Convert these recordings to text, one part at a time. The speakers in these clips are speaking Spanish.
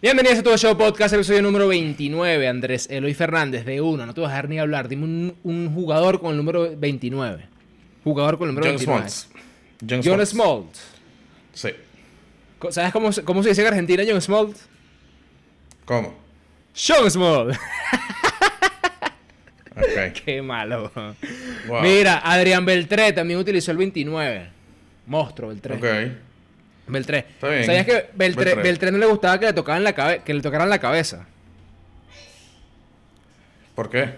Bienvenidos a todo show podcast, episodio número 29. Andrés Eloy Fernández, de uno, no te vas a dejar ni hablar. Dime un, jugador con el número 29. Jugador con el número 29. John John, John Sí. ¿Sabes cómo, se dice en Argentina John Smoltz? ¿Cómo? John Smoltz, okay. Qué malo. Mira, Adrián Beltré también utilizó el 29. Monstruo, Beltré. Ok. Beltré. ¿Sabías que Beltré, no le gustaba que le, tocaran la que le tocaran la cabeza? ¿Por qué?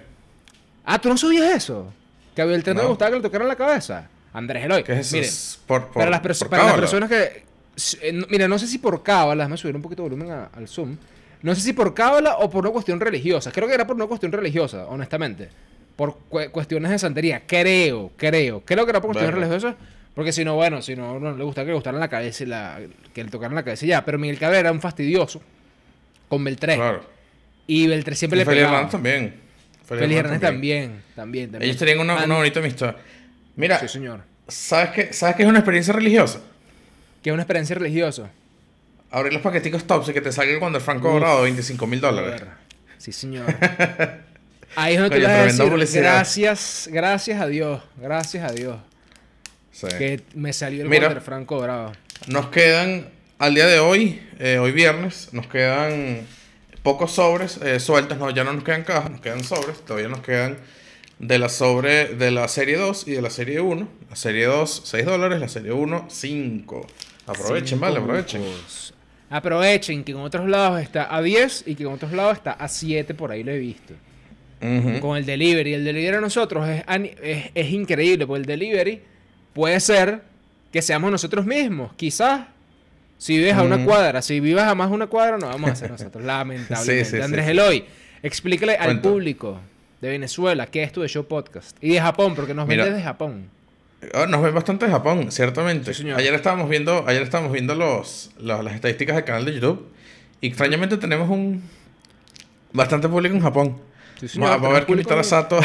Ah, ¿tú no sabías eso? Que a Beltré no, le gustaba que le tocaran la cabeza. Andrés Eloy. ¿Qué es eso? por, para, las, personas que... Eh, mira, no sé si por cábala, déjame subir un poquito de volumen al Zoom. No sé si por cábala o por una cuestión religiosa. Creo que era por una cuestión religiosa, honestamente. Por cuestiones de santería. Creo, creo. Creo que era por cuestiones religiosas porque si no, bueno, si no, no le gusta que le gustaran la cabeza, la, que le tocaran la cabeza ya. Pero Miguel Cabrera era un fastidioso con Beltré. Claro. Y Beltré siempre le pegaba. Hernández también. Feliz, Hernández también. también. Ellos tenían una, bonita amistad. Mira. Sí, señor. ¿Sabes qué, ¿Sabes es una experiencia religiosa? ¿Qué es una experiencia religiosa? Abrir los paqueticos y que te salga cuando el Franco ahorrado 25 mil dólares. Sí, señor. Ahí es donde te vas gracias, gracias a Dios, gracias a Dios. Que me salió el Mira, Franco Bravo. Nos quedan, al día de hoy, eh, hoy viernes, nos quedan pocos sobres eh, sueltos. No, ya no nos quedan cajas, nos quedan sobres. Todavía nos quedan de la sobre de la serie 2 y de la serie 1. La serie 2, 6 dólares, la serie 1, 5. Aprovechen, vale, aprovechen. Aprovechen que en otros lados está a 10 y que en otros lados está a 7, por ahí lo he visto. Con el delivery. El delivery a nosotros es, es increíble, porque el delivery puede ser que seamos nosotros mismos, quizás. Si vives a una mm. cuadra, si vives a más una cuadra, no vamos a ser nosotros, lamentablemente. Andrés Eloy, explícale al público de Venezuela qué es tu de Show Podcast. Y de Japón, porque nos ven desde Japón. Oh, nos ven bastante de Japón, ciertamente. Ayer estábamos viendo, ayer estábamos viendo los, las estadísticas del canal de YouTube. Y extrañamente tenemos un bastante público en Japón. a haber que invitar a Sato.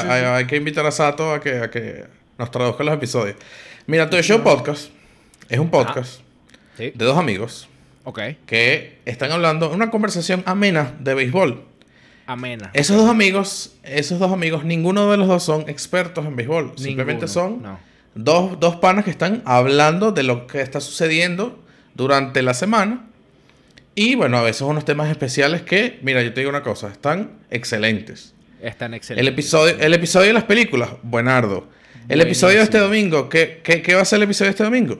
hay, hay que invitar a Sato a que, a que nos traduzca los episodios. Mira, tu show podcast es un podcast de dos amigos que están hablando una conversación amena de béisbol. Amena. Esos dos amigos, esos dos amigos, ninguno de los dos son expertos en béisbol. Simplemente son dos, dos panas que están hablando de lo que está sucediendo durante la semana. Y bueno, a veces unos temas especiales que, mira, yo te digo una cosa, están excelentes. Están excelentes. El episodio, el episodio de las películas, buenardo. El episodio de este domingo, ¿qué, ¿qué, va a ser el episodio de este domingo?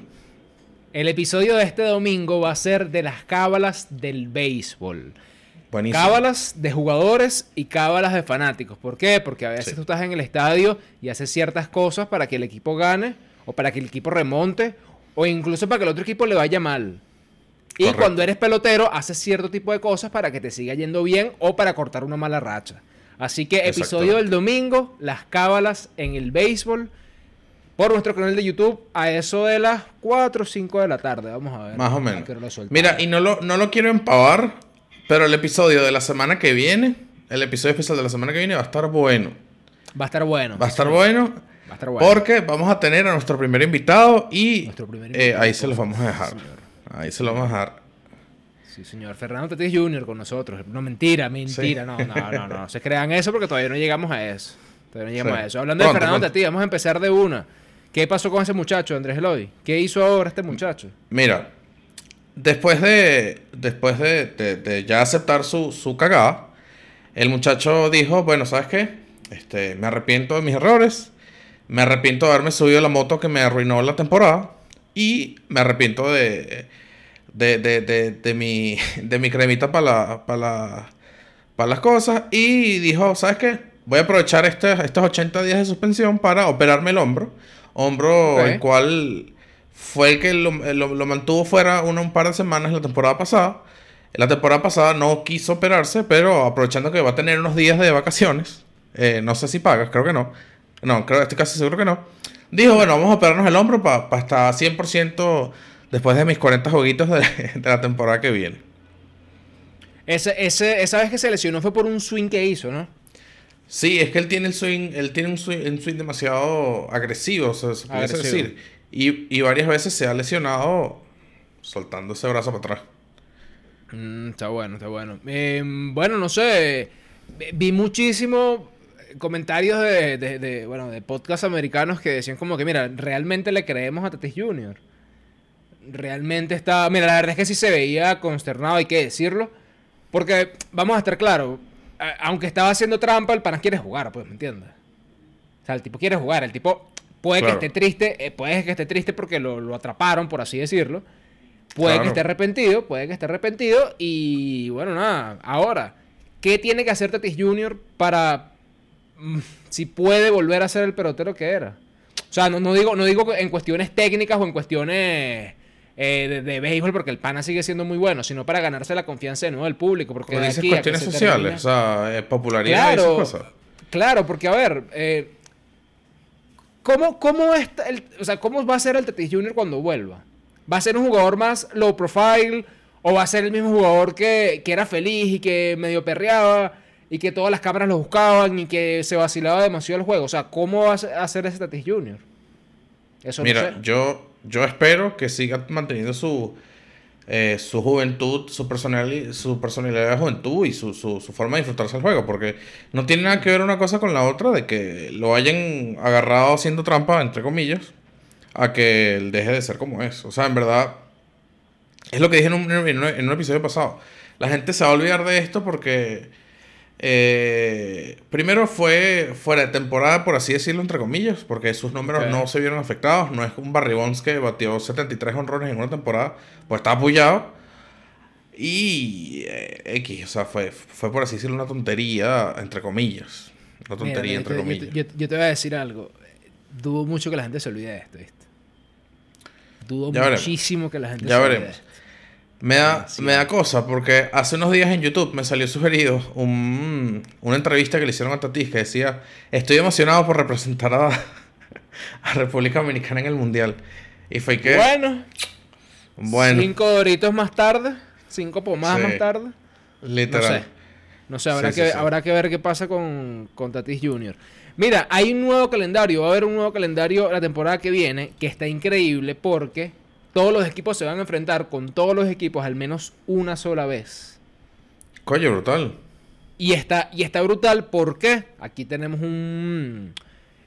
El episodio de este domingo va a ser de las cábalas del béisbol. Cábalas de jugadores y cábalas de fanáticos. ¿Por qué? Porque a veces tú estás en el estadio y haces ciertas cosas para que el equipo gane o para que el equipo remonte o incluso para que el otro equipo le vaya mal. Y cuando eres pelotero haces cierto tipo de cosas para que te siga yendo bien o para cortar una mala racha. Así que episodio del domingo, las cábalas en el béisbol, por nuestro canal de YouTube a eso de las 4 o 5 de la tarde. Vamos a ver. Más o menos. Mira, y no lo, no lo quiero empavar, pero el episodio de la semana que viene, el episodio especial de la semana que viene va a estar bueno. Va a estar bueno. Va a estar bueno. Va a estar bueno. Porque vamos a tener a nuestro primer invitado y eh, ahí se los vamos a dejar. Ahí se los vamos a dejar sí, señor. Fernando Tatis Jr. con nosotros. No, mentira, mentira. No, no, no, no. Se crean eso porque todavía no llegamos a eso. Todavía no llegamos a eso. Hablando de Fernando Tatis, vamos a empezar de una. ¿Qué pasó con ese muchacho, Andrés Eloy? ¿Qué hizo ahora este muchacho? Mira, después de, después ya aceptar su, su cagada, el muchacho dijo, bueno, ¿sabes qué? Este, me arrepiento de mis errores, me arrepiento de haberme subido la moto que me arruinó la temporada y me arrepiento de de, de, de, mi, cremita para la, las cosas. Y dijo, ¿sabes qué? Voy a aprovechar este, estos 80 días de suspensión para operarme el hombro. Hombro el cual fue el que lo, mantuvo fuera uno un par de semanas la temporada pasada. en La temporada pasada no quiso operarse, pero aprovechando que va a tener unos días de vacaciones, eh, no sé si pagas, creo que no. No, creo, estoy casi seguro que no. Dijo, bueno, vamos a operarnos el hombro para estar 100% después de mis 40 jueguitos de, la temporada que viene. Ese, esa vez que se lesionó fue por un swing que hizo, ¿no? Sí, es que él tiene el swing, él tiene un swing, demasiado agresivo, se puede decir. Y, varias veces se ha lesionado soltando ese brazo para atrás. Mm, está bueno, está bueno. Em, bueno, no sé. Vi muchísimos comentarios de, de, bueno, de podcasts americanos que decían como que, mira, realmente le creemos a Tatis Jr realmente estaba... Mira, la verdad es que sí se veía consternado, hay que decirlo. Porque, vamos a estar claros, aunque estaba haciendo trampa, el pana quiere jugar, pues, ¿me entiendes? O sea, el tipo quiere jugar, el tipo puede que esté triste, eh, puede que esté triste porque lo, atraparon, por así decirlo. Puede que esté arrepentido, puede que esté arrepentido y bueno, nada, ahora, ¿qué tiene que hacer Tatis Jr. para mm, si puede volver a ser el perotero que era? O sea, no, no, digo, no digo en cuestiones técnicas o en cuestiones eh, de, béisbol porque el pana sigue siendo muy bueno, sino para ganarse la confianza de nuevo del público. Porque dices cuestiones sociales, o sea, eh, popularidad claro, y esas cosas. Claro, porque a ver, eh, ¿cómo, está sea, ¿cómo va a ser el Tatis Jr. cuando vuelva? ¿Va a ser un jugador más low profile? ¿O va a ser el mismo jugador que, era feliz y que medio perreaba? y que todas las cámaras lo buscaban y que se vacilaba demasiado el juego. O sea, ¿cómo va a ser ese Tatis Jr.? Eso Mira, no sé. yo yo espero que siga manteniendo su, eh, su juventud, su, personalidad, su personalidad de juventud y su, forma de disfrutarse el juego, porque no tiene nada que ver una cosa con la otra de que lo hayan agarrado haciendo trampa, entre comillas, a que él deje de ser como es. O sea, en verdad, es lo que dije en en un episodio pasado. La gente se va a olvidar de esto porque eh, primero fue fuera de temporada, por así decirlo, entre comillas, porque sus números no se vieron afectados. No es un Barry Bonds que batió 73 honrones en una temporada, pues está apoyado. Y eh, X, o sea, fue, fue por así decirlo una tontería, entre comillas. Una tontería, entre comillas. Yo, te voy a decir algo. Dudo mucho que la gente se olvide de esto, Dudo muchísimo que la gente se olvide veremos. Me da, me da cosa porque hace unos días en YouTube me salió sugerido una entrevista que le hicieron a Tatis que decía, estoy emocionado por representar a, República Dominicana en el Mundial. Y fue que... Bueno. bueno cinco doritos más tarde, cinco pomadas más tarde. Literal. No sé, no sé habrá, que, habrá que ver qué pasa con, con Tatis Jr. Mira, hay un nuevo calendario, va a haber un nuevo calendario la temporada que viene que está increíble porque todos los equipos se van a enfrentar con todos los equipos al menos una sola vez. Coño, brutal. Y está, y está brutal porque aquí tenemos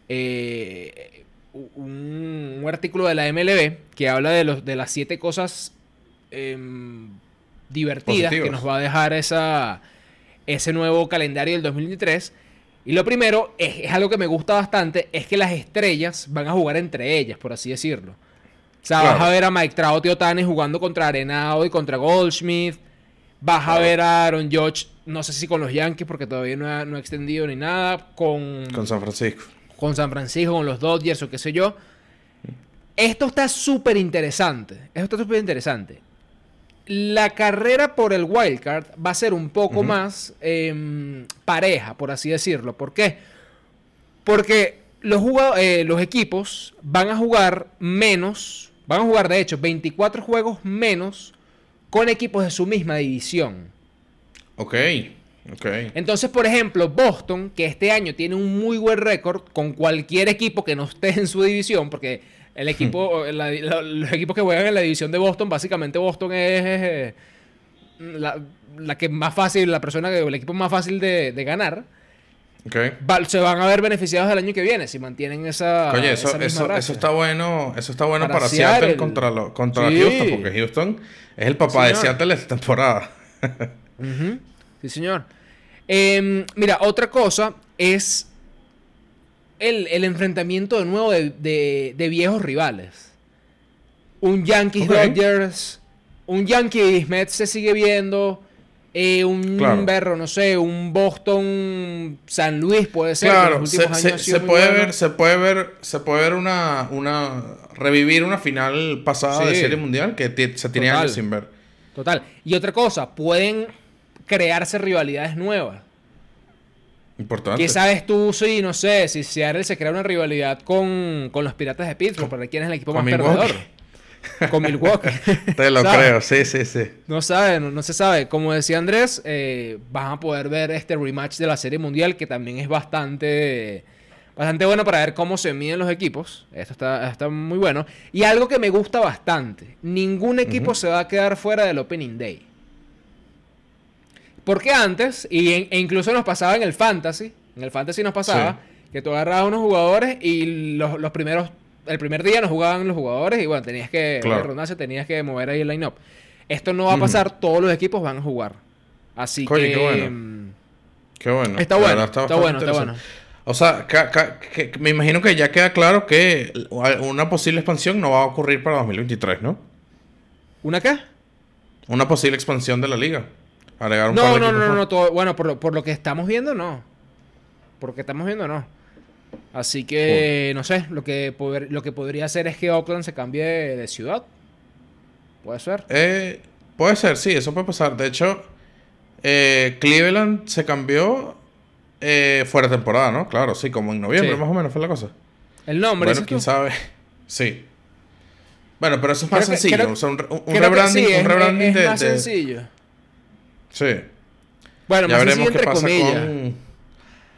eh, un, un, artículo de la MLB que habla de, los, de las siete cosas em, divertidas que nos va a dejar esa, ese nuevo calendario del 2003. Y lo primero, es algo que me gusta bastante, es que las estrellas van a jugar entre ellas, por así decirlo. O sea, vas a ver a Mike Trout y Otani jugando contra Arenado y contra Goldschmidt. Vas a ver a Aaron Judge, no sé si con los Yankees, porque todavía no ha, extendido ni nada. Con, con San Francisco. Con San Francisco, con los Dodgers o qué sé yo. Esto está súper interesante. Esto está súper interesante. La carrera por el wildcard va a ser un poco más em, pareja, por así decirlo. ¿Por qué? Porque los, eh, los equipos van a jugar menos Van a jugar, de hecho, 24 juegos menos con equipos de su misma división. Ok, ok. Entonces, por ejemplo, Boston, que este año tiene un muy buen récord con cualquier equipo que no esté en su división, porque el equipo, hmm. los equipos que juegan en la división de Boston, básicamente Boston es... Eh, la, la, que más fácil, la persona el equipo más fácil de ganar. Okay. se van a ver beneficiados el año que viene si mantienen esa. Oye, eso, eso, eso está bueno. Eso está bueno para, Seattle, contra, Houston, porque Houston es el papá de Seattle esta temporada. Sí, señor. Em, mira, otra cosa es el, enfrentamiento de nuevo de, viejos rivales. Un Yankees okay. un Yankees Mets se sigue viendo. Eh, un berro, no sé, un Boston San Luis puede ser. Claro, se, puede ver, se puede ver, se puede ver una, una revivir una final pasada de serie mundial que se tenía años sin ver. Total. Y otra cosa, pueden crearse rivalidades nuevas. Importante. ¿Qué sabes tú si, no sé, si Seattle se crea una rivalidad con, con los Piratas de Pittsburgh? ¿Para quién es el equipo más perdedor? con Milwaukee. Te lo creo, sí, sí, sí. No sabe, no, se sabe. Como decía Andrés, eh, vas van a poder ver este rematch de la Serie Mundial que también es bastante, bastante bueno para ver cómo se miden los equipos. Esto está, muy bueno. Y algo que me gusta bastante, ningún equipo se va a quedar fuera del Opening Day. Porque antes, e incluso nos pasaba en el Fantasy, en el Fantasy nos pasaba... que tú agarrabas unos jugadores y los, los, primeros el primer día no jugaban los jugadores y bueno, tenías que tenías que mover ahí el line-up. Esto no va a pasar, todos los equipos van a jugar. Así que... Qué bueno. Mm, qué bueno. Está bueno, está, bueno, está bueno. O sea, me imagino que ya queda claro que una posible expansión no va a ocurrir para 2023, ¿no? ¿Una qué? Una posible expansión de la liga. no, no, no, no, no, bueno, por lo, por lo que estamos viendo, no. Por lo que estamos viendo, no. Así que, no sé, lo que, lo que podría hacer es que Oakland se cambie de, ciudad. ¿Puede ser? Eh, puede ser, sí, eso puede pasar. De hecho, eh, Cleveland se cambió eh, fuera de temporada, ¿no? Claro, sí, como en noviembre más o menos fue la cosa. El nombre. Bueno, quién sabe. Sí. Bueno, pero eso es más sencillo. o un, rebranding, es, más sencillo. Sí. Bueno, más qué entre comillas.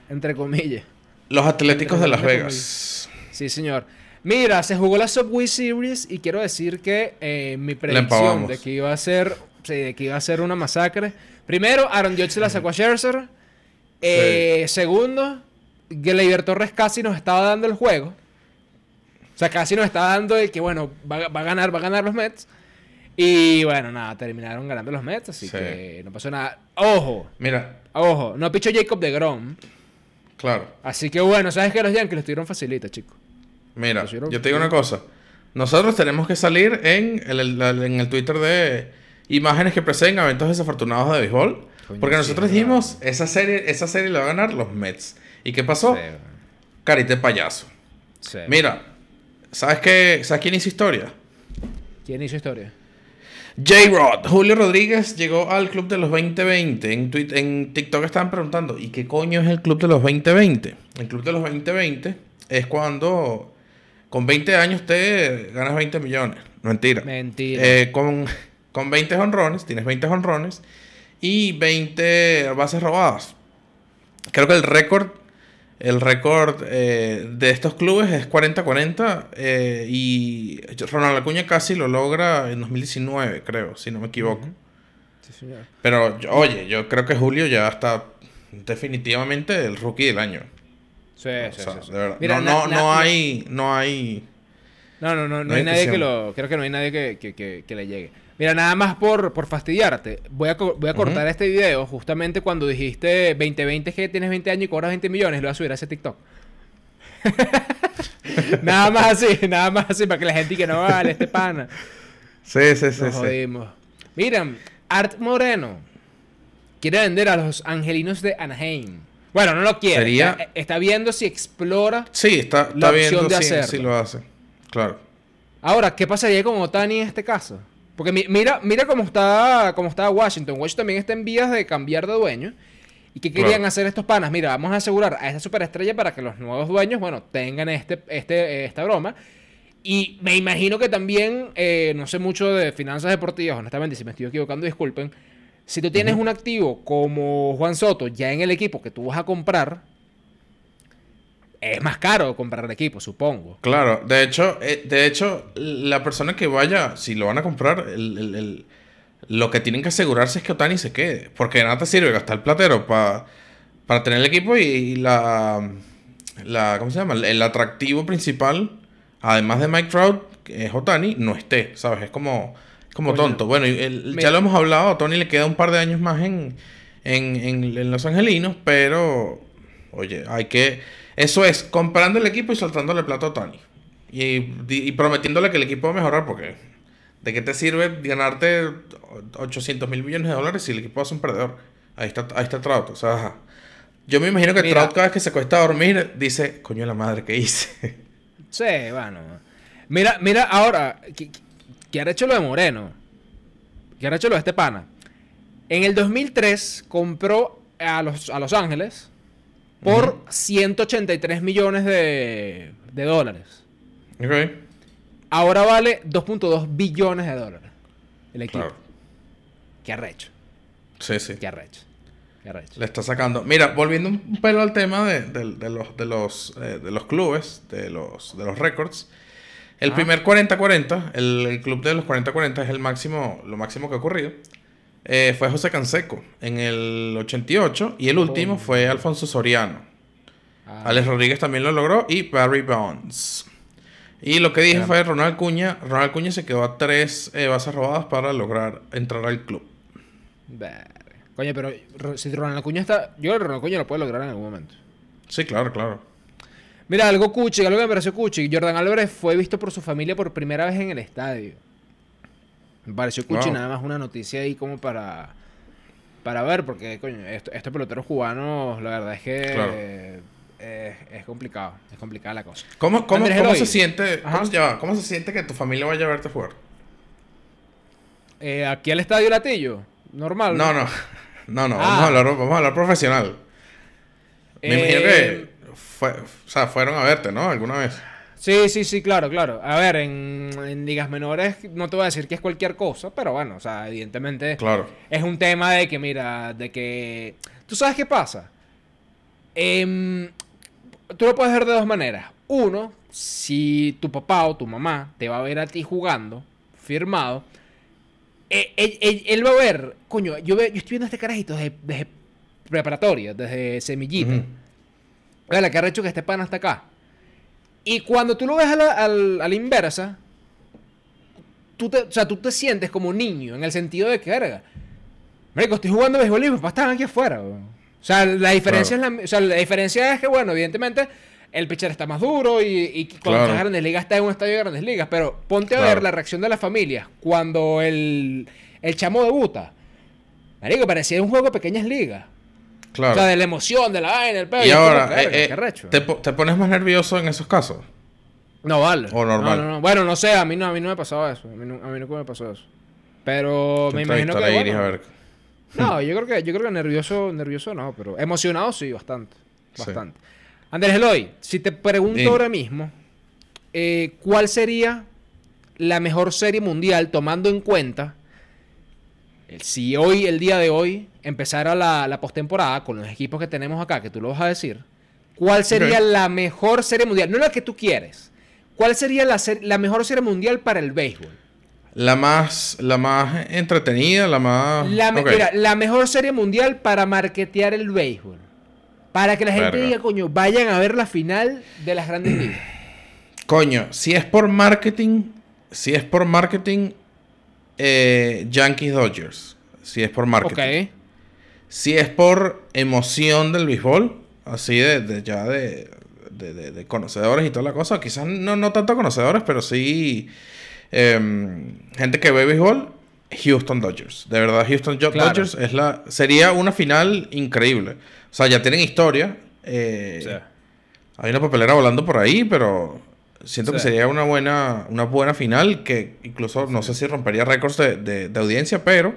Entre comillas. Los Atléticos de Las Vegas. Sí, señor. Mira, se jugó la Subway Series y quiero decir que eh, mi predicción de que iba a ser que iba a ser una masacre. Primero, Aaron Judge la sacó a Scherzer. Eh, segundo, Gleyber Torres casi nos estaba dando el juego. O sea, casi nos estaba dando el que, bueno, va, a ganar, va a ganar los Mets. Y bueno, nada, terminaron ganando los Mets, así que no pasó nada. Ojo. Mira. Ojo, no pichó Jacob de Grom. Claro. Así que bueno, sabes que los Yankees los tuvieron facilita, chico. Mira, yo te digo una cosa. Nosotros tenemos que salir en el, Twitter de imágenes que preceden eventos desafortunados de béisbol. porque nosotros dijimos, esa serie, esa serie la van a ganar los Mets. ¿Y qué pasó? cari de payaso. Mira, ¿sabes qué? ¿Sabes quién hizo historia? ¿Quién hizo historia? J-Rod, Julio Rodríguez llegó al Club de los 2020. En, en TikTok estaban preguntando, ¿y qué coño es el Club de los 2020? El Club de los 2020 es cuando con 20 años te ganas 20 millones. Mentira. Mentira. Eh, con, con 20 honrones, tienes 20 honrones y 20 bases robadas. Creo que el récord el récord eh, de estos clubes es 40-40 eh, y Ronald Acuña casi lo logra en 2019, creo, si no me equivoco. Pero oye, yo creo que Julio ya está definitivamente el rookie del año. Sí, no, no, no hay, no hay. No, no, no, no, hay, nadie que lo. Creo que no hay nadie que le llegue. Mira, nada más por, fastidiarte. Voy a, voy a cortar este video justamente cuando dijiste 2020 que tienes 20 años y cobras 20 millones. Lo voy a subir a ese TikTok. nada más así, nada más así para que la gente que no vale este pana. Sí, sí, sí. Nos jodimos. Miren, Art Moreno quiere vender a los angelinos de Anaheim. Bueno, no lo quiere. Eh, está, viendo si explora. Sí, está, la viendo de hacerlo. lo hace. Claro. Ahora, ¿qué pasaría con Otani en este caso? Porque mira, mira cómo está, cómo está Washington. Washington también está en vías de cambiar de dueño. ¿Y qué querían hacer estos panas? Mira, vamos a asegurar a esta superestrella para que los nuevos dueños, bueno, tengan este, este eh, esta broma. Y me imagino que también, eh, no sé mucho de finanzas deportivas, honestamente, si me estoy equivocando, disculpen. Si tú tienes un activo como Juan Soto ya en el equipo que tú vas a comprar, es más caro comprar el equipo, supongo. Claro, de hecho, eh, de hecho, la persona que vaya, si lo van a comprar, lo que tienen que asegurarse es que Otani se quede. Porque nada te sirve gastar el platero para tener el equipo y, la, ¿Cómo se llama? El atractivo principal, además de Mike Trout, que es Otani, no esté, ¿sabes? Es como, como tonto. Bueno, ya lo hemos hablado, a Otani le queda un par de años más en Los Angelinos, pero. Oye, hay que eso es, comprando el equipo y soltándole plato a Tony. Y, prometiéndole que el equipo va a mejorar porque ¿de qué te sirve ganarte 800 mil millones de dólares si el equipo es un perdedor? Ahí está, ahí Trout. O sea, yo me imagino que Trout cada vez que se cuesta dormir dice, coño la madre, que hice? Sí, bueno. Mira, mira, ahora, ¿qué, ha hecho lo de Moreno? ¿Qué ha hecho lo de este pana? En el 2003 compró a Los, a los Ángeles por 183 millones de, de dólares. Okay. Ahora vale 2.2 billones de dólares el equipo. Qué arrecho. Sí, sí. Qué arrecho. Qué arrecho. Le está sacando. Mira, volviendo un pelo al tema de, de los, de, los, eh, de los clubes, de los, de los récords. El ah. primer 40-40, el, el, club de los 40-40 es el máximo, lo máximo que ha ocurrido. Eh, fue José Canseco en el 88 y el último oh. fue Alfonso Soriano. Ah. Alex Rodríguez también lo logró y Barry Bonds. Y lo que dije fue Ronald Cuña. Ronald Cuña se quedó a tres eh, bases robadas para lograr entrar al club. Coño, pero si Ronald Cuña está. Yo creo que Ronald Cuña lo puede lograr en algún momento. Sí, claro, claro. Mira, algo cuchi, algo que me pareció cuchi. Jordan Álvarez fue visto por su familia por primera vez en el estadio. Me pareció cuchi nada más una noticia ahí como para, para ver, porque coño, estos este peloteros cubanos, la verdad es que eh, es complicado, es complicada la cosa. ¿Cómo, se siente, ¿cómo, se siente que tu familia vaya a verte jugar? Eh, aquí al estadio Latillo, normal. No, no, no, no, vamos, a ah. hablar, vamos a hablar profesional. Me imagino que eh, o sea, fueron a verte, ¿no? Alguna vez. Sí, sí, sí, claro, claro. A ver, en, en, ligas menores no te voy a decir que es cualquier cosa, pero bueno, o sea, evidentemente es un tema de que, mira, de que... ¿Tú sabes qué pasa? Em, tú lo puedes ver de dos maneras. Uno, si tu papá o tu mamá te va a ver a ti jugando, firmado, e, e, e, él, va a ver, coño, yo, yo estoy viendo este carajito desde, preparatoria, desde semillita. O sea, que que este pan hasta acá. Y cuando tú lo ves a la, inversa, tú te, tú te sientes como niño en el sentido de que, verga, marico, estoy jugando béisbol y mis papás están aquí afuera. O sea, la diferencia es la, diferencia es que, bueno, evidentemente el pitcher está más duro y, y las Grandes Ligas está en un estadio de Grandes Ligas. Pero ponte a ver la reacción de las familias cuando el, el chamo debuta. Marico, parecía un juego de pequeñas ligas. O sea, de la emoción, de la vaina, el pedo. Y, ahora, eh, eh, te, pones más nervioso en esos casos? No, vale. O normal. Bueno, no sé, a mí no, a mí no me pasaba eso. A mí, nunca me pasó eso. Pero me imagino que. No, yo creo que, yo creo que nervioso, nervioso no, pero emocionado sí, bastante. Bastante. Andrés Eloy, si te pregunto ahora mismo, eh, ¿cuál sería la mejor serie mundial tomando en cuenta si hoy, el día de hoy, empezara la, postemporada con los equipos que tenemos acá, que tú lo vas a decir, ¿cuál sería la mejor serie mundial? No la que tú quieres. ¿Cuál sería la, mejor serie mundial para el béisbol? La más, la más entretenida, la más... La, la mejor serie mundial para marketear el béisbol. Para que la gente diga, coño, vayan a ver la final de las grandes ligas. Coño, si es por marketing, si es por marketing, eh, Yankees Dodgers, si es por marketing. Si es por emoción del béisbol, así de, ya de, conocedores y toda la cosa, quizás no, no tanto conocedores, pero sí em, gente que ve béisbol, Houston Dodgers. De verdad, Houston Dodgers es la, sería una final increíble. O sea, ya tienen historia. Eh, hay una papelera volando por ahí, pero Siento que sería una buena, una buena final que incluso no sé si rompería récords de, audiencia, pero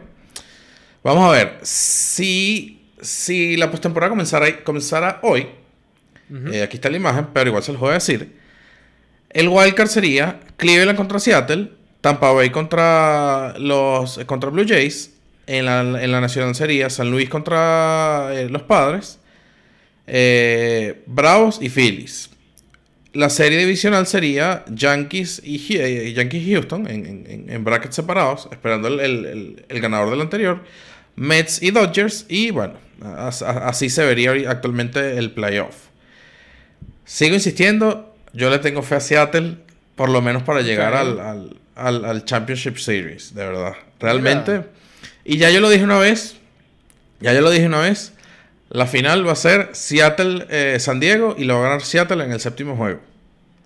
vamos a ver. Si, si la postemporada comenzara, comenzara hoy, eh, aquí está la imagen, pero igual se los voy a decir. El wildcard sería Cleveland contra Seattle, Tampa Bay contra los contra Blue Jays, en la, en nacional sería San Luis contra eh, los Padres, eh, Bravos y Phillies la serie divisional sería Yankees y eh, Yankees Houston en, brackets separados, esperando el, el, el, ganador del anterior, Mets y Dodgers, y bueno, así se vería actualmente el playoff. Sigo insistiendo, yo le tengo fe a Seattle, por lo menos para llegar al, Championship Series, de verdad. Realmente. Y ya yo lo dije una vez, ya yo lo dije una vez, la final va a ser Seattle-San eh, Diego y lo va a ganar Seattle en el séptimo juego.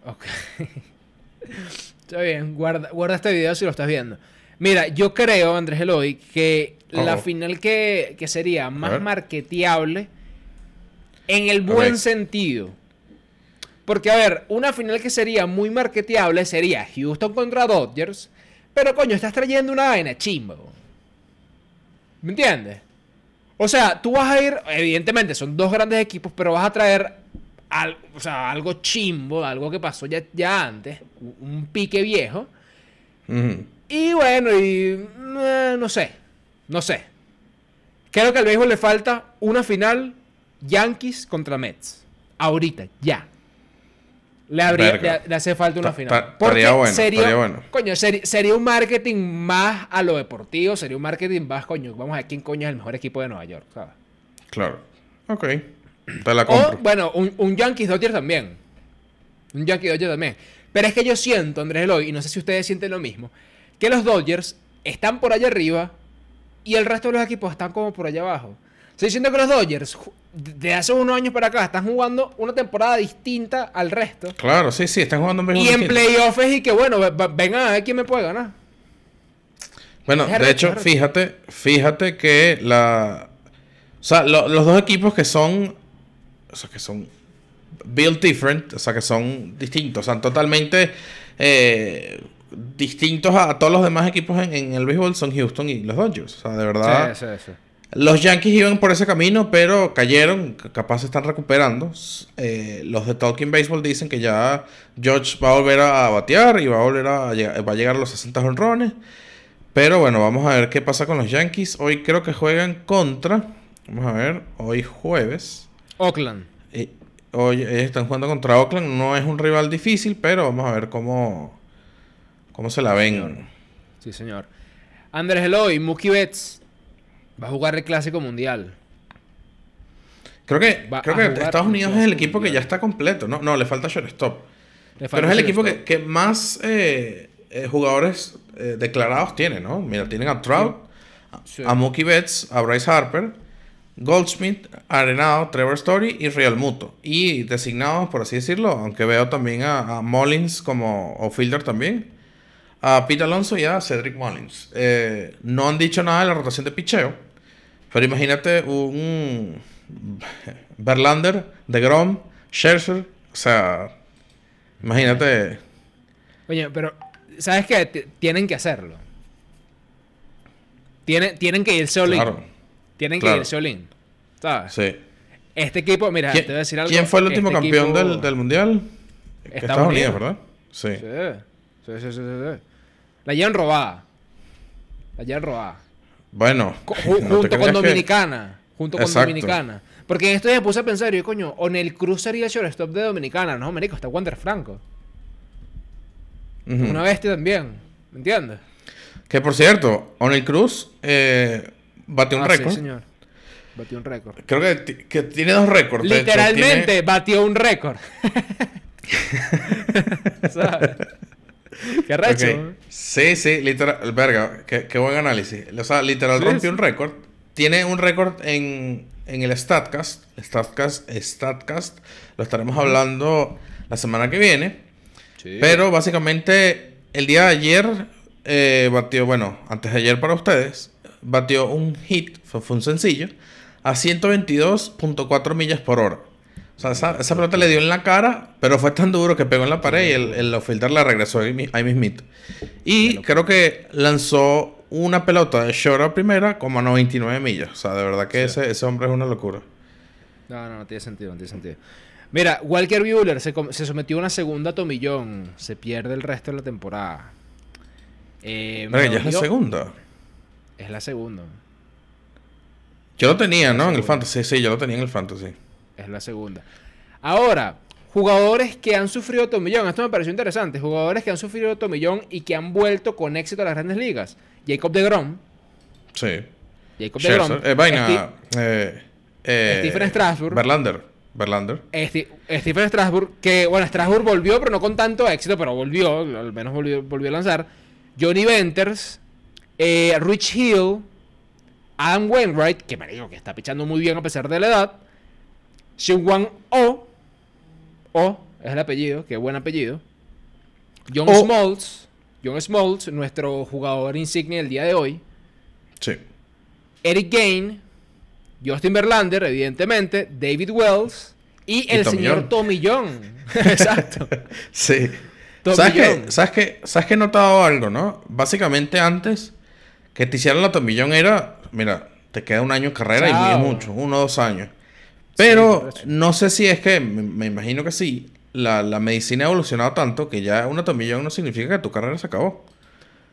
Ok. Está bien, guarda, este video si lo estás viendo. Mira, yo creo, Andrés Eloy, que oh, la oh. final que, sería más marketeable en el buen sentido. Porque, a ver, una final que sería muy marketeable sería Houston contra Dodgers. Pero, coño, estás trayendo una vaina chimbo. ¿Me entiendes? O sea, tú vas a ir, evidentemente, son dos grandes equipos, pero vas a traer algo chimbo, algo que pasó ya, ya antes, un pique viejo. Y bueno, y eh, no sé, no sé. Creo que al viejo le falta una final Yankees contra Mets. Ahorita, ya. Le, hace falta una final. Porque sería, un marketing más a lo deportivo, sería un marketing más, coño, vamos a ver quién coño es el mejor equipo de Nueva York, ¿sabes? Claro. Ok. la compro. bueno, un, un Yankees Dodgers también. Un Yankees Dodgers también. Pero es que yo siento, Andrés Eloy, y no sé si ustedes sienten lo mismo, que los Dodgers están por allá arriba y el resto de los equipos están como por allá abajo. Estoy diciendo que los Dodgers, de hace unos años para acá, están jugando una temporada distinta al resto. Claro, sí, sí, están jugando un Y en playoffs y que, bueno, vengan a ver quién me puede ganar. Bueno, de hecho, fíjate, fíjate que la... O sea, los dos equipos que son... O sea, que son built different, o sea, que son distintos, o sea, totalmente eh, distintos a, todos los demás equipos en, el béisbol son Houston y los Dodgers, o sea, de verdad. Sí, sí, sí. Los Yankees iban por ese camino, pero cayeron, capaz están recuperando. Eh, los de Talking Baseball dicen que ya George va a volver a batear y va a volver va a llegar a los 60 honrones. Pero bueno, vamos a ver qué pasa con los Yankees. Hoy creo que juegan contra. Vamos a ver, hoy jueves. Oakland. Eh, hoy eh, están jugando contra Oakland. No es un rival difícil, pero vamos a ver cómo, cómo se la vengan. Sí, señor. Andrés Eloy, Mookie Betts Va a jugar el Clásico Mundial. Creo que, Estados Unidos es el equipo que ya está completo. No, no le falta shortstop. Pero es el equipo que, más eh, eh, jugadores eh, declarados tiene, ¿no? Mira, tienen a Trout, a, Mookie Betts, a Bryce Harper, Goldsmith, Arenado, Trevor Story y Real Muto. Y designados, por así decirlo, aunque veo también a, Mullins como o Fielder también, a Pete Alonso y a Cedric Mullins. no han dicho nada de la rotación de picheo. Pero imagínate un Verlander, Grom, Scherzer, o sea, imagínate. Oye, pero ¿sabes qué? tienen que hacerlo. Tienen, tienen que irse solo. claro. Tienen que irse solo. ¿Sabes? Sí. Este equipo, mira, te voy a decir algo. ¿Quién fue el último este campeón del, del, mundial? Estados, Unidos, ¿verdad? Sí. Sí. sí. sí, sí, sí, La llevan robada. La llevan robada. Bueno. junto con Dominicana. Junto con Dominicana. Porque en esto me puse a pensar, yo coño, Onel el Cruz sería el shortstop de Dominicana. No, hasta está Wander Franco. Una bestia también. ¿Me entiendes? Que por cierto, Onel Cruz eh, batió un ah, récord. Sí, señor. Batió un récord. Creo que, tiene dos récords. Literalmente batió un récord. Qué racho. Sí, sí, literal. Verga, qué, buen análisis. O sea, literal rompió un récord. Tiene un récord en, en el StatCast. StatCast, StatCast. Lo estaremos hablando la semana que viene. Pero básicamente, el día de ayer eh, batió, bueno, antes de ayer para ustedes, batió un hit, fue un sencillo, a 122.4 millas por hora. O sea, esa, pelota le dio en la cara, pero fue tan duro que pegó en la pared y el, el la regresó ahí, ahí mismito. Y creo que lanzó una pelota de short primera como a 99 millas. O sea, de verdad que ese, hombre es una locura. No, no, no tiene sentido, no tiene sentido. Mira, Walker Buehler se, sometió a una segunda tomillón. Se pierde el resto de la temporada. Eh, es la segunda. Es la segunda. Yo lo tenía, ¿no? En el fantasy, sí, yo lo tenía en el fantasy es la segunda. Ahora, jugadores que han sufrido millón. esto me pareció interesante, jugadores que han sufrido millón y que han vuelto con éxito a las grandes ligas. Jacob de Grom. Sí. Jacob de Grom. Eh, eh, eh, Stephen Strasburg. Verlander. Verlander. Stephen Strasburg, que bueno, Strasburg volvió, pero no con tanto éxito, pero volvió, al menos volvió, volvió a lanzar. Johnny Venters, Rich Hill, Adam Wainwright, que me digo que está pichando muy bien a pesar de la edad. Shuwan O, O es el apellido, qué buen apellido. John Smoltz John Smalls, nuestro jugador insignia el día de hoy. Sí. Eric Gain, Justin Verlander, evidentemente, David Wells y, el señor Tommy John. Exacto. sí. ¿Sabes, Que, ¿sabes, que, he notado algo, no? Básicamente antes que te hicieran la Tommy John era, mira, te queda un año de carrera y mucho, uno o dos años. Pero no sé si es que, me, imagino que sí, la, medicina ha evolucionado tanto que ya una tomillón no significa que tu carrera se acabó.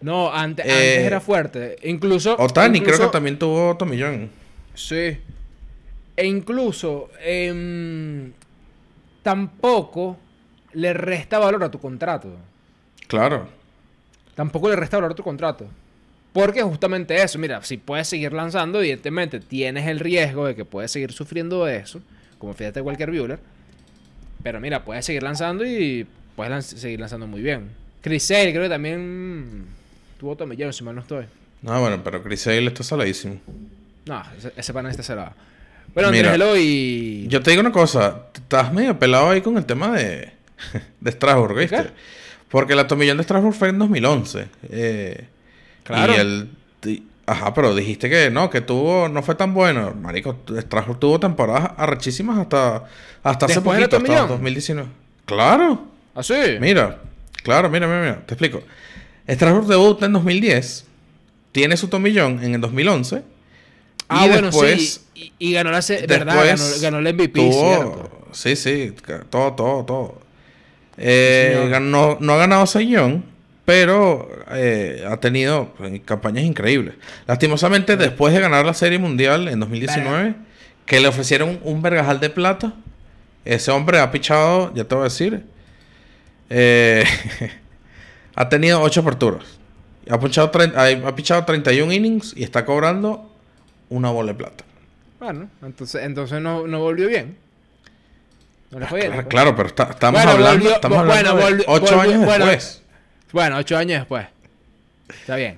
No, eh, antes era fuerte. Incluso. Otani Tani creo que también tuvo tomillón. Sí. E incluso. Em, tampoco le resta valor a tu contrato. Claro. Tampoco le resta valor a tu contrato. Porque justamente eso, mira, si puedes seguir lanzando, evidentemente tienes el riesgo de que puedes seguir sufriendo eso, como fíjate cualquier viewer Pero mira, puedes seguir lanzando y puedes seguir lanzando muy bien. Chris creo que también tuvo tomillero, si mal no estoy. No, bueno, pero Chris está saladísimo. No, ese, pan está salado. Bueno, Andrés, y... Yo te digo una cosa. Estás medio pelado ahí con el tema de... de Strasbourg, ¿viste? Porque la tomillón de Strasbourg fue en 2011. Eh, Claro. Y Ajá, pero dijiste que no, que tuvo, no fue tan bueno. Marico, trajo, tuvo temporadas arrechísimas hasta, hasta hace poquito, hasta 2019. Claro. ¿Así? ¿Ah, mira, claro, mira, mira, mira. Te explico. Strasbourg debuta en 2010, tiene su tomillón en el 2011. Ah, bueno, sí. Y, ganó la... ¿Verdad? Ganó, el MVP, Sí, sí. Todo, todo, todo. Eh, no ha ganado Sayón pero eh, ha tenido eh, campañas increíbles. Lastimosamente, después de ganar la Serie Mundial en 2019, que le ofrecieron un vergajal de plata, ese hombre ha pichado, ya te voy a decir, eh, ha tenido 8 aperturas. Ha, ha pichado 31 innings y está cobrando una bola de plata. Bueno, entonces, entonces no, volvió bien. No le fue bien. Claro, pero estamos, hablando, de 8 años después. Bueno, ocho años después. Está bien.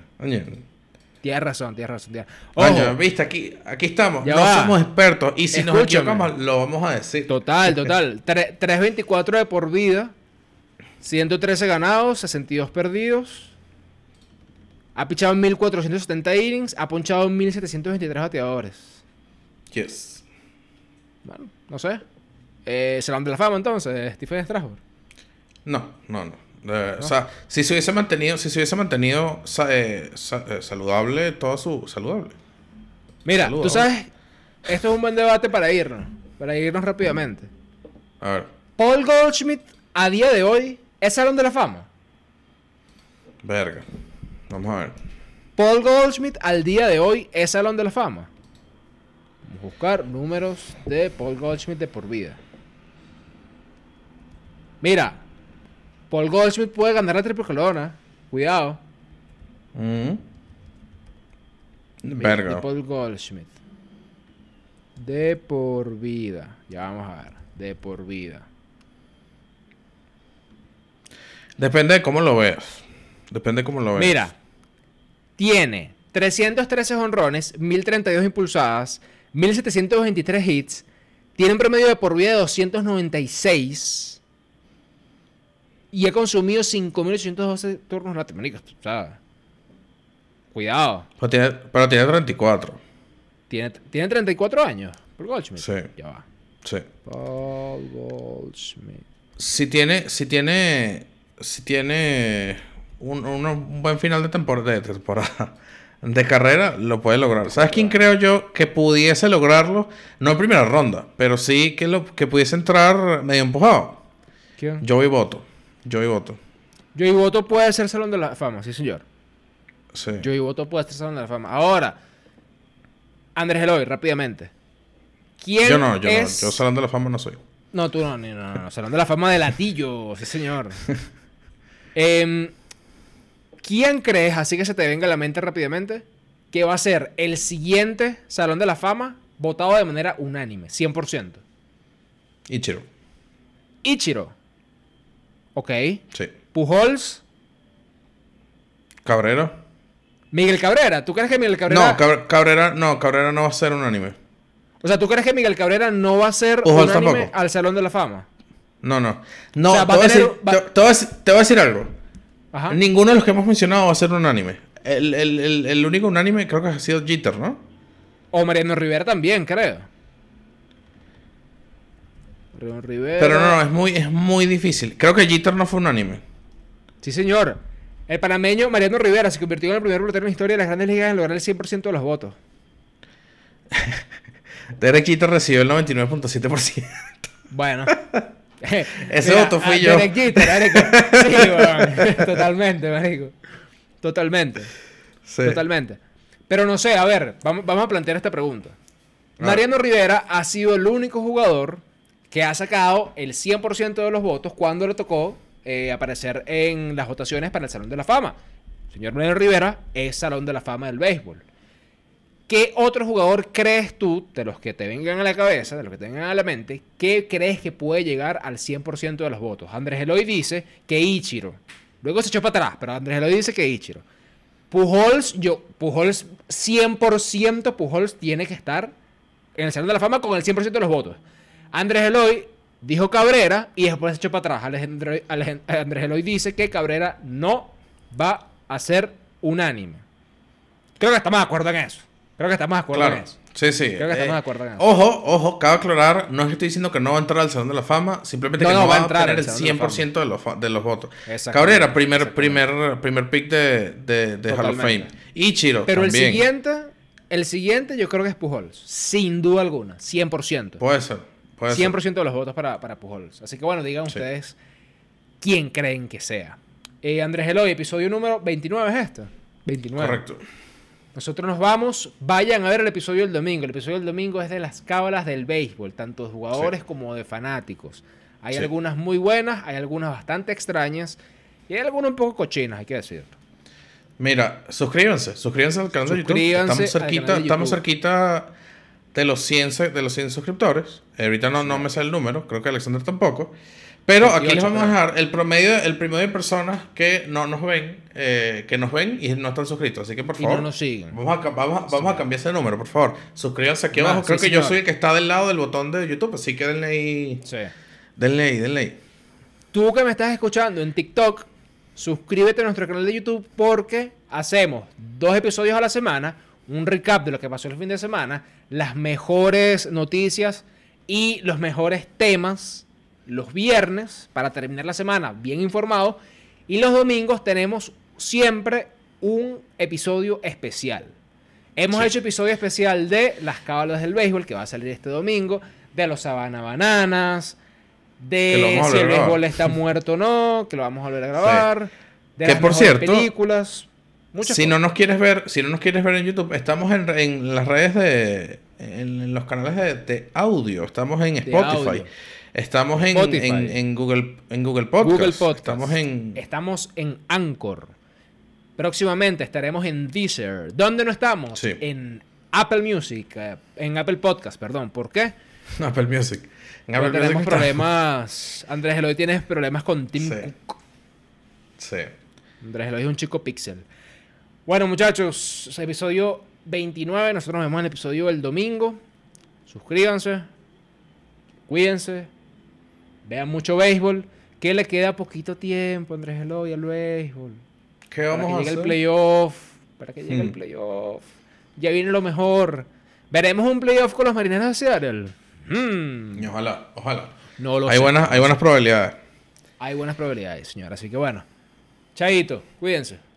Tienes razón, tienes razón. viste, aquí, aquí estamos. no somos expertos. Y si nos equivocamos, lo vamos a decir. Total, total. 324 de por vida. 113 ganados, 62 perdidos. Ha pichado 1470 innings, ha ponchado 1723 bateadores. Yes. Bueno, no sé. Eh, ¿Se lo han de la fama entonces, Stephen Strasburg? No, no, no. O sea, si se hubiese mantenido, si se hubiese mantenido eh, eh, saludable, todo su. saludable. Mira, tú sabes, esto es un buen debate para irnos. Para irnos rápidamente. A ver. Paul Goldschmidt, a día de hoy, es Salón de la Fama. Verga. Vamos a ver. Paul Goldschmidt, al día de hoy, es Salón de la Fama. Vamos a buscar números de Paul Goldschmidt de por vida. Mira, Paul Goldschmidt puede ganar la triple corona. Cuidado. Mm. Verga. De Paul Goldschmidt. De por vida. Ya vamos a ver. De por vida. Depende de cómo lo veas. Depende de cómo lo veas. Mira. Tiene 313 honrones, 1032 impulsadas, 1723 hits. Tiene un promedio de por vida de 296 y ha consumido 5.812 turnos latinoamericanos. O sea, cuidado. Pero tiene, 34. Tiene, tiene 34 años. Paul Goldschmidt. Sí. Ya va. Paul Goldschmidt. Si tiene, si tiene, si tiene un, buen final de temporada, de carrera, lo puede lograr. ¿Sabes quién creo yo que pudiese lograrlo? No en primera ronda, pero sí que, lo, que pudiese entrar medio empujado. ¿Quién? Joey voto voto yo y Voto puede ser Salón de la Fama, sí, señor. Sí. y voto puede ser Salón de la Fama. Ahora, Andrés Eloy, rápidamente. ¿Quién yo no, yo no. Yo Salón de la Fama no soy. No, tú no, no, no, Salón de la Fama de Latillo, sí, señor. Em, ¿Quién crees, así que se te venga a la mente rápidamente, que va a ser el siguiente Salón de la Fama votado de manera unánime, 100%? Ichiro. Ichiro. Ok. Pujols. Cabrera. Miguel Cabrera. ¿Tú crees que Miguel Cabrera.? No, Cabrera, no, Cabrera no va a ser un anime. O sea, ¿tú crees que Miguel Cabrera no va a ser un al Salón de la Fama? No, no. No, te, voy a decir, algo. Ninguno de los que hemos mencionado va a ser un anime. El, único unánime creo que ha sido Jitter, ¿no? O Mariano Rivera también, creo. Pero no, no, es muy, es muy difícil. Creo que Jeter no fue unánime. Sí, señor. El panameño Mariano Rivera se convirtió en el primer pelotero en la historia de las grandes ligas en lograr el 100% de los votos. Derek Jeter recibió el 99.7%. bueno. Ese voto fui ah, yo. Derek Jeter, Derek... Sí, Totalmente, marico. Totalmente. Totalmente. Pero no sé, a ver, vamos a plantear esta pregunta. Mariano Rivera ha sido el único jugador que ha sacado el 100% de los votos cuando le tocó eh, aparecer en las votaciones para el Salón de la Fama. señor Manuel Rivera es Salón de la Fama del béisbol. ¿Qué otro jugador crees tú, de los que te vengan a la cabeza, de los que te vengan a la mente, que crees que puede llegar al 100% de los votos? Andrés Eloy dice que Ichiro. Luego se echó para atrás, pero Andrés Eloy dice que Ichiro. Pujols, yo, Pujols 100%, Pujols tiene que estar en el Salón de la Fama con el 100% de los votos. Andrés Eloy dijo Cabrera y después se echó para atrás. Andrés Eloy dice que Cabrera no va a ser unánime. Creo que estamos de acuerdo en eso. Creo que estamos de acuerdo en eso. Sí, sí. Creo que estamos de eh, acuerdo en eso. Ojo, ojo, cabe aclarar, no es que estoy diciendo que no va a entrar al Salón de la Fama, simplemente que no, va, a entrar el 100% de, los, de los votos. Cabrera, primer, primer, primer pick de, Hall of Fame. Y Chiro. Pero el siguiente, el siguiente yo creo que es Pujols, sin duda alguna, 100%. Puede ser. 100% de los votos para, para Pujols. Así que bueno, digan ustedes quién creen que sea. Eh, Andrés Eloy, episodio número 29 es este. 29. Correcto. Nosotros nos vamos. Vayan a ver el episodio del domingo. El episodio del domingo es de las cábalas del béisbol, tanto de jugadores como de fanáticos. Hay algunas muy buenas, hay algunas bastante extrañas y hay algunas un poco cochinas, hay que decirlo. Mira, suscríbanse, suscríbanse al canal de YouTube. Estamos cerquita, YouTube. estamos cerquita de los 100, de los 100 suscriptores. Ahorita no, me sale el número, creo que Alexander tampoco. Pero aquí les vamos a dejar el promedio, el promedio de personas que no nos ven, eh, que nos ven y no están suscritos. Así que por favor, y no nos siguen. Vamos, a, vamos, a cambiar ese número, por favor. Suscríbanse aquí abajo. creo que yo soy el que está del lado del botón de YouTube, así que denle ahí. Sí. Denle ahí, denle ahí. Tú que me estás escuchando en TikTok, suscríbete a nuestro canal de YouTube porque hacemos dos episodios a la semana un recap de lo que pasó el fin de semana, las mejores noticias y los mejores temas los viernes para terminar la semana bien informado. Y los domingos tenemos siempre un episodio especial. Hemos hecho episodio especial de Las Cábalas del Béisbol, que va a salir este domingo, de los Sabana Bananas, de si el béisbol está muerto o no, que lo vamos a volver a grabar. De que por cierto, películas si no nos quieres ver, si no nos quieres ver en YouTube, estamos en, las redes de, en, los canales de, audio, estamos en Spotify. Estamos en, Google, en Google Podcast. Estamos en... Estamos en Anchor. Próximamente estaremos en Deezer. ¿Dónde no estamos? En Apple Music. Eh, en Apple Podcast, perdón. ¿Por qué? Apple Music. En tenemos problemas... Andrés Eloy tienes problemas con Tim sí. Andrés Eloy es un chico pixel. Bueno, muchachos, episodio 29. Nosotros nos vemos en el episodio del domingo. Suscríbanse. Cuídense. Vean mucho béisbol. Que le queda poquito tiempo, Andrés Eloy, al béisbol. ¿Qué vamos llegue el playoff. Para que llegue el hmm. playoff. Ya viene lo mejor. ¿Veremos un playoff con los marineros de Seattle? Hmm. Ojalá, ojalá. No lo hay Buenas, hay buenas probabilidades. Hay buenas probabilidades, señor. Así que bueno. Chaito, cuídense.